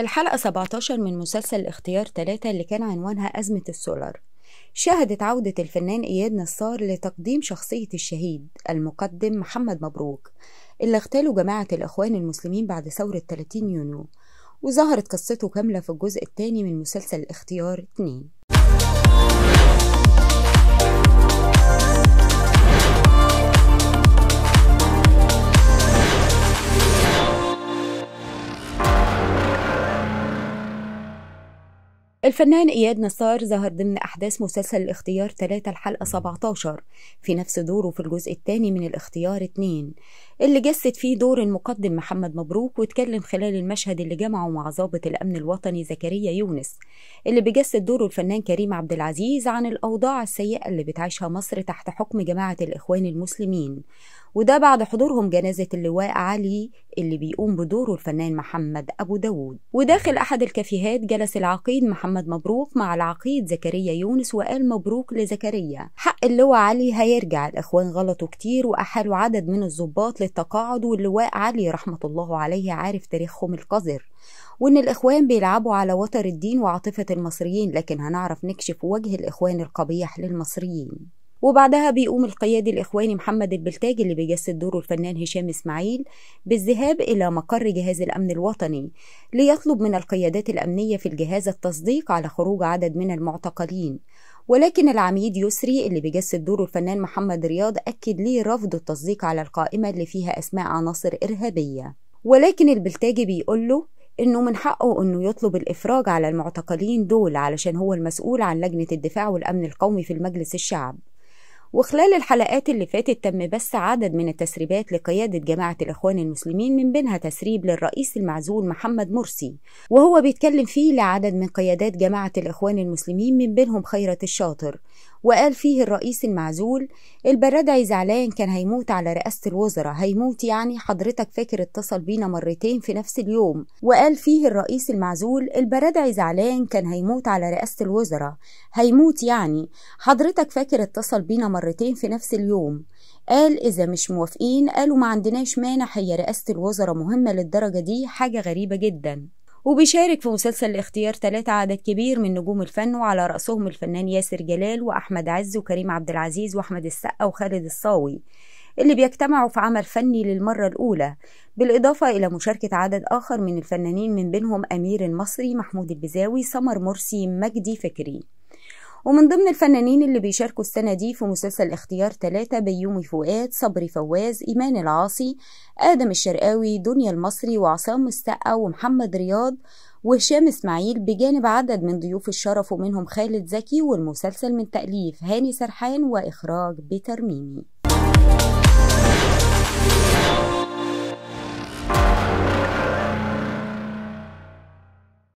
الحلقة 17 من مسلسل اختيار ثلاثة اللي كان عنوانها أزمة السولار شهدت عودة الفنان إياد نصار لتقديم شخصية الشهيد المقدم محمد مبروك اللي اغتالوا جماعة الإخوان المسلمين بعد ثورة 30 يونيو وظهرت قصته كاملة في الجزء الثاني من مسلسل اختيار 2 الفنان إياد نصار ظهر ضمن أحداث مسلسل الاختيار 3 الحلقة 17 في نفس دوره في الجزء الثاني من الاختيار 2 اللي جسد فيه دور المقدم محمد مبروك واتكلم خلال المشهد اللي جمعه مع ضابط الأمن الوطني زكريا يونس اللي بيجسد دوره الفنان كريم عبد العزيز عن الأوضاع السيئة اللي بتعيشها مصر تحت حكم جماعة الإخوان المسلمين وده بعد حضورهم جنازة اللواء علي اللي بيقوم بدوره الفنان محمد أبو داود وداخل أحد الكافيهات جلس العقيد محمد مبروك مع العقيد زكريا يونس وقال مبروك لزكريا حق اللواء علي هيرجع الإخوان غلطوا كتير وأحالوا عدد من الظباط للتقاعد واللواء علي رحمة الله عليه عارف تاريخهم القذر وإن الإخوان بيلعبوا على وتر الدين وعاطفة المصريين لكن هنعرف نكشف وجه الإخوان القبيح للمصريين وبعدها بيقوم القيادي الإخواني محمد البلتاج اللي بيجسد دوره الفنان هشام إسماعيل بالذهاب إلى مقر جهاز الأمن الوطني ليطلب من القيادات الأمنية في الجهاز التصديق على خروج عدد من المعتقلين ولكن العميد يسري اللي بيجسد دوره الفنان محمد رياض أكد ليه رفض التصديق على القائمة اللي فيها أسماء عناصر إرهابية ولكن البلتاجي بيقول له انه من حقه انه يطلب الافراج على المعتقلين دول علشان هو المسؤول عن لجنه الدفاع والامن القومي في المجلس الشعب وخلال الحلقات اللي فاتت تم بث عدد من التسريبات لقيادة جماعة الإخوان المسلمين من بينها تسريب للرئيس المعزول محمد مرسي وهو بيتكلم فيه لعدد من قيادات جماعة الإخوان المسلمين من بينهم خيرة الشاطر وقال فيه الرئيس المعزول البرادعي زعلان كان هيموت على رئاسة الوزراء هيموت يعني حضرتك فاكر اتصل بينا مرتين في نفس اليوم وقال فيه الرئيس المعزول البرادعي زعلان كان هيموت على رئاسة الوزراء هيموت يعني حضرتك فاكر اتصل بينا مرتين في نفس اليوم قال إذا مش موافقين قالوا ما عندناش مانع هي رئاسة الوزراء مهمة للدرجة دي حاجة غريبة جدا وبيشارك في مسلسل الاختيار ثلاثة عدد كبير من نجوم الفن وعلى رأسهم الفنان ياسر جلال وأحمد عز وكريم عبد العزيز وأحمد السقا وخالد الصاوي اللي بيجتمعوا في عمل فني للمرة الأولى بالإضافة إلى مشاركة عدد آخر من الفنانين من بينهم أمير المصري محمود البزاوي سمر مرسي مجدي فكري ومن ضمن الفنانين اللي بيشاركوا السنة دي في مسلسل اختيار ثلاثة بيومي فؤاد صبري فواز إيمان العاصي آدم الشرقاوي دنيا المصري وعصام السقا ومحمد رياض وهشام إسماعيل بجانب عدد من ضيوف الشرف ومنهم خالد زكي والمسلسل من تأليف هاني سرحان وإخراج بترميمي